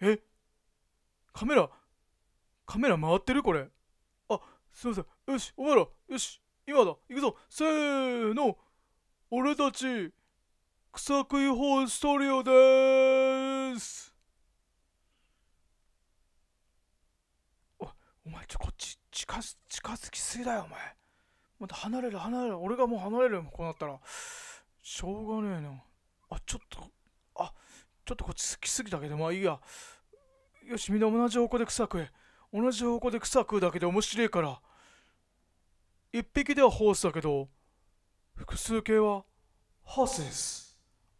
えカメラカメラ回ってるこれあすいませんよしお前らよし今だ行くぞせーの俺たち草食い放ストリオでーすおお前ちょこっち近近づきすぎだよお前また離れる離れる俺がもう離れるこうなったらしょうがねえなあちょっとちょっとこっち好きすぎたけど、まあいいや。よし、みんな同じ方向で草食え。同じ方向で草食うだけで面白いから。一匹ではホースだけど、複数形はハースです。